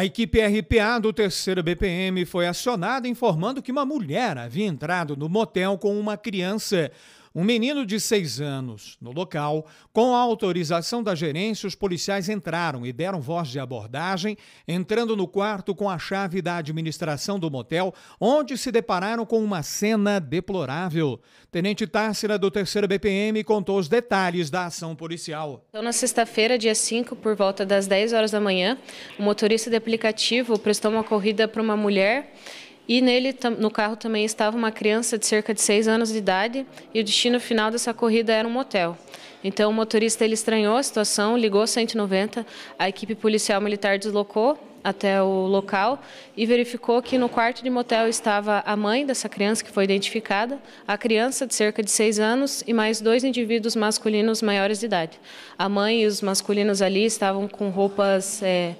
A equipe RPA do terceiro BPM foi acionada informando que uma mulher havia entrado no motel com uma criança um menino de seis anos. No local, com a autorização da gerência, os policiais entraram e deram voz de abordagem, entrando no quarto com a chave da administração do motel, onde se depararam com uma cena deplorável. Tenente Társila, do 3 BPM, contou os detalhes da ação policial. Então, na sexta-feira, dia 5, por volta das 10 horas da manhã, o motorista de aplicativo prestou uma corrida para uma mulher e nele, no carro também estava uma criança de cerca de 6 anos de idade e o destino final dessa corrida era um motel. Então o motorista ele estranhou a situação, ligou 190, a equipe policial militar deslocou até o local e verificou que no quarto de motel estava a mãe dessa criança que foi identificada, a criança de cerca de 6 anos e mais dois indivíduos masculinos maiores de idade. A mãe e os masculinos ali estavam com roupas é,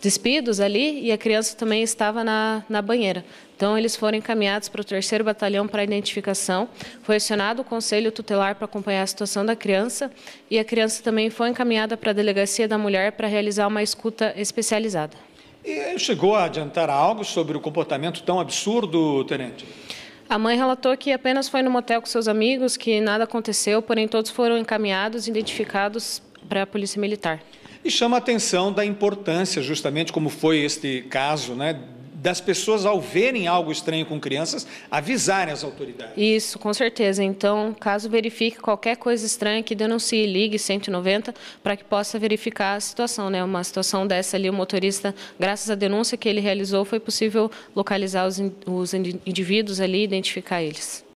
despidos ali e a criança também estava na, na banheira. Então, eles foram encaminhados para o terceiro batalhão para identificação. Foi acionado o conselho tutelar para acompanhar a situação da criança e a criança também foi encaminhada para a delegacia da mulher para realizar uma escuta especializada. E chegou a adiantar algo sobre o comportamento tão absurdo, tenente? A mãe relatou que apenas foi no motel com seus amigos, que nada aconteceu, porém todos foram encaminhados, identificados para a Polícia Militar. E chama a atenção da importância, justamente como foi este caso, né, das pessoas, ao verem algo estranho com crianças, avisarem as autoridades. Isso, com certeza. Então, caso verifique qualquer coisa estranha, que denuncie, ligue 190 para que possa verificar a situação. Né? Uma situação dessa ali, o motorista, graças à denúncia que ele realizou, foi possível localizar os, os indivíduos ali e identificar eles.